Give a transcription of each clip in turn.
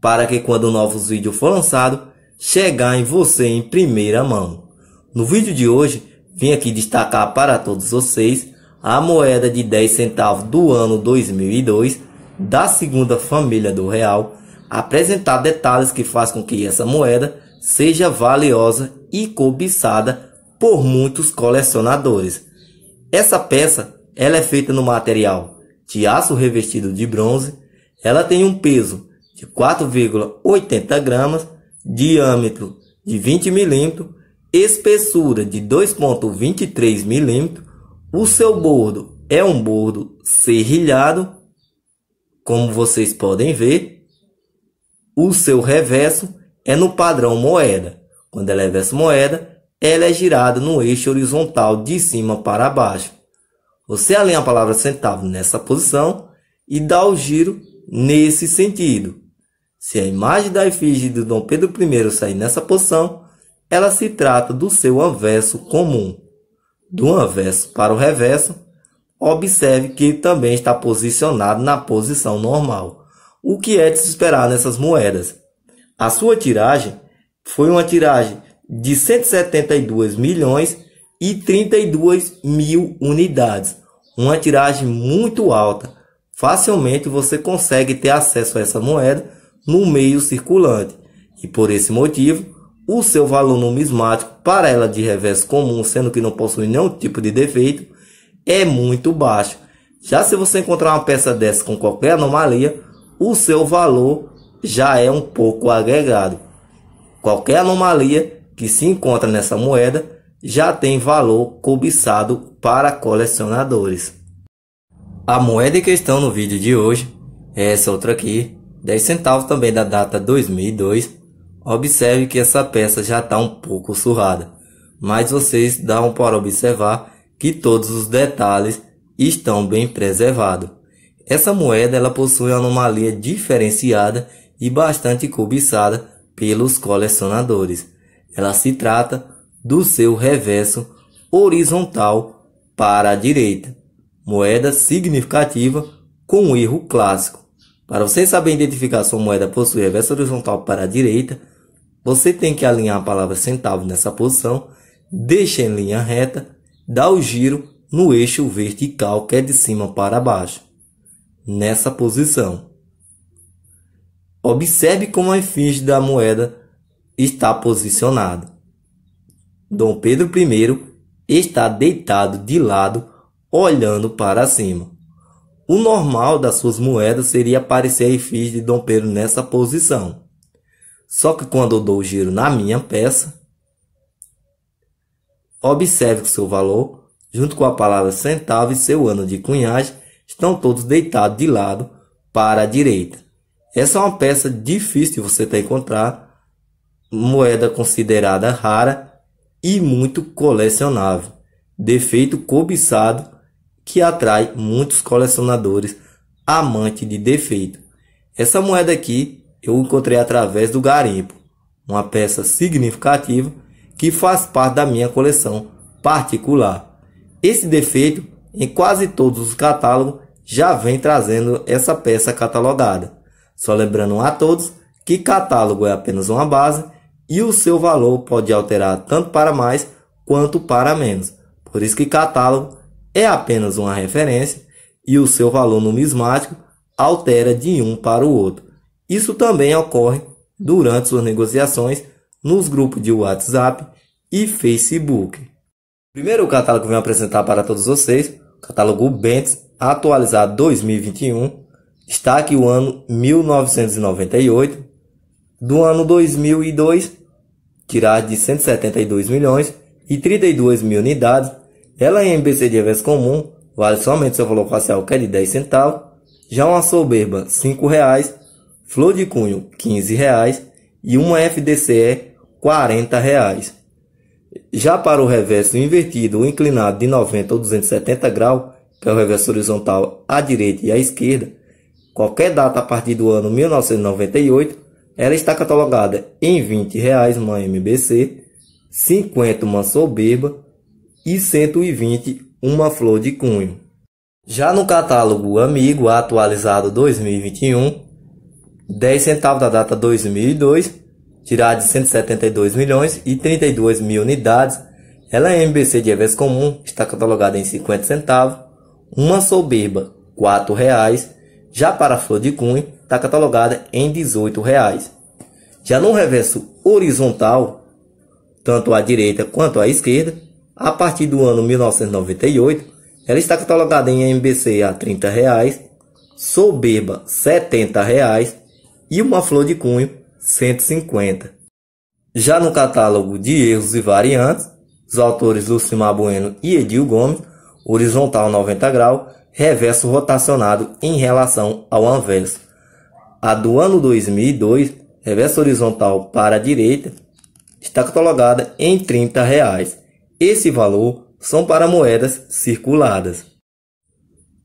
para que quando novo vídeo for lançado, chegar em você em primeira mão. No vídeo de hoje, vim aqui destacar para todos vocês a moeda de 10 centavos do ano 2002 da segunda família do real, apresentar detalhes que faz com que essa moeda seja valiosa e cobiçada por muitos colecionadores. Essa peça, ela é feita no material de aço revestido de bronze, ela tem um peso de 4,80 gramas, diâmetro de 20 milímetros, espessura de 2,23 milímetros, o seu bordo é um bordo serrilhado, como vocês podem ver. O seu reverso é no padrão moeda. Quando ela é verso moeda, ela é girada no eixo horizontal de cima para baixo. Você alinha a palavra centavo nessa posição e dá o giro nesse sentido. Se a imagem da efígie de Dom Pedro I sair nessa posição, ela se trata do seu anverso comum. Do anverso para o reverso, observe que também está posicionado na posição normal, o que é de se esperar nessas moedas. A sua tiragem foi uma tiragem de 172 milhões e 32 mil unidades, uma tiragem muito alta. Facilmente você consegue ter acesso a essa moeda no meio circulante e por esse motivo o seu valor numismático para ela de reverso comum, sendo que não possui nenhum tipo de defeito, é muito baixo. Já se você encontrar uma peça dessa com qualquer anomalia, o seu valor já é um pouco agregado. Qualquer anomalia que se encontra nessa moeda já tem valor cobiçado para colecionadores. A moeda em questão no vídeo de hoje é essa outra aqui, 10 centavos também da data 2002, observe que essa peça já está um pouco surrada, mas vocês dão para observar que todos os detalhes estão bem preservados. Essa moeda ela possui uma anomalia diferenciada e bastante cobiçada pelos colecionadores. Ela se trata do seu reverso horizontal para a direita, moeda significativa com um erro clássico para você saber identificar sua moeda possui reverso horizontal para a direita, você tem que alinhar a palavra centavo nessa posição, deixa em linha reta, dá o giro no eixo vertical que é de cima para baixo, nessa posição. Observe como a efígie da moeda está posicionada. Dom Pedro I está deitado de lado, olhando para cima. O normal das suas moedas seria aparecer a efígie de Dom Pedro nessa posição. Só que quando eu dou o giro na minha peça, observe que seu valor, junto com a palavra centavo e seu ano de cunhagem, estão todos deitados de lado para a direita. Essa é uma peça difícil de você ter encontrar, moeda considerada rara e muito colecionável, defeito cobiçado que atrai muitos colecionadores amantes de defeito. Essa moeda aqui eu encontrei através do garimpo, uma peça significativa que faz parte da minha coleção particular. Esse defeito em quase todos os catálogos já vem trazendo essa peça catalogada. Só lembrando a todos que catálogo é apenas uma base e o seu valor pode alterar tanto para mais quanto para menos. Por isso que catálogo é apenas uma referência e o seu valor numismático altera de um para o outro. Isso também ocorre durante suas negociações nos grupos de WhatsApp e Facebook. Primeiro o catálogo que eu venho apresentar para todos vocês, o catálogo Bentes, atualizado 2021, está aqui o ano 1998, do ano 2002, tirar de 172 milhões e 32 mil unidades ela em MBC de revés comum vale somente seu valor facial é que é de 10 centavos, já uma soberba 5 reais, flor de cunho 15 reais e uma FDCE é 40 reais. Já para o reverso invertido ou inclinado de 90 ou 270 graus, que é o reverso horizontal à direita e à esquerda, qualquer data a partir do ano 1998, ela está catalogada em R$ 20,00 uma MBC, 50 uma soberba, e 120 Uma Flor de Cunho. Já no catálogo Amigo atualizado 2021, 10 centavos da data 2002, tirada de 172 milhões e 32 mil unidades, ela é MBC de Eves Comum, está catalogada em 50 centavos, uma soberba, 4 reais, já para a flor de cunho, está catalogada em 18 reais. Já no reverso horizontal, tanto à direita quanto à esquerda, a partir do ano 1998, ela está catalogada em MBC a R$ 30, reais, Soberba R$ 70 reais, e Uma Flor de Cunho R$ 150. Já no catálogo de erros e variantes, os autores Lucimar Bueno e Edil Gomes, horizontal 90 graus, reverso rotacionado em relação ao anverso. A do ano 2002, reverso horizontal para a direita, está catalogada em R$ 30. Reais. Esse valor são para moedas circuladas.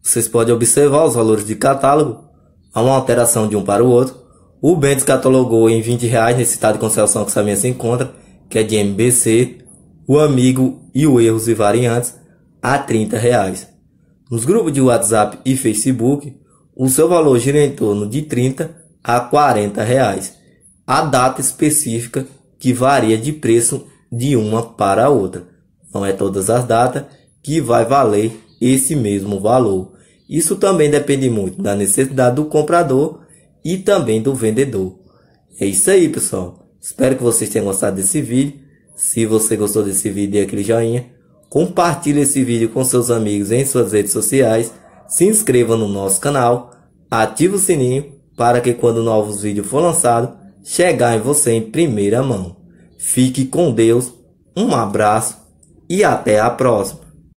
Vocês podem observar os valores de catálogo, há uma alteração de um para o outro. O Bentes catalogou em 20 reais nesse estado de conservação que o Sabinha se encontra, que é de MBC, o Amigo e o Erros e Variantes, a 30 reais. Nos grupos de WhatsApp e Facebook, o seu valor gira em torno de 30 a 40 reais. A data específica que varia de preço de uma para a outra não é todas as datas, que vai valer esse mesmo valor. Isso também depende muito da necessidade do comprador e também do vendedor. É isso aí, pessoal. Espero que vocês tenham gostado desse vídeo. Se você gostou desse vídeo, dê aquele joinha. Compartilhe esse vídeo com seus amigos em suas redes sociais. Se inscreva no nosso canal. Ative o sininho para que quando novos vídeos for lançado, chegar em você em primeira mão. Fique com Deus. Um abraço e até a próxima!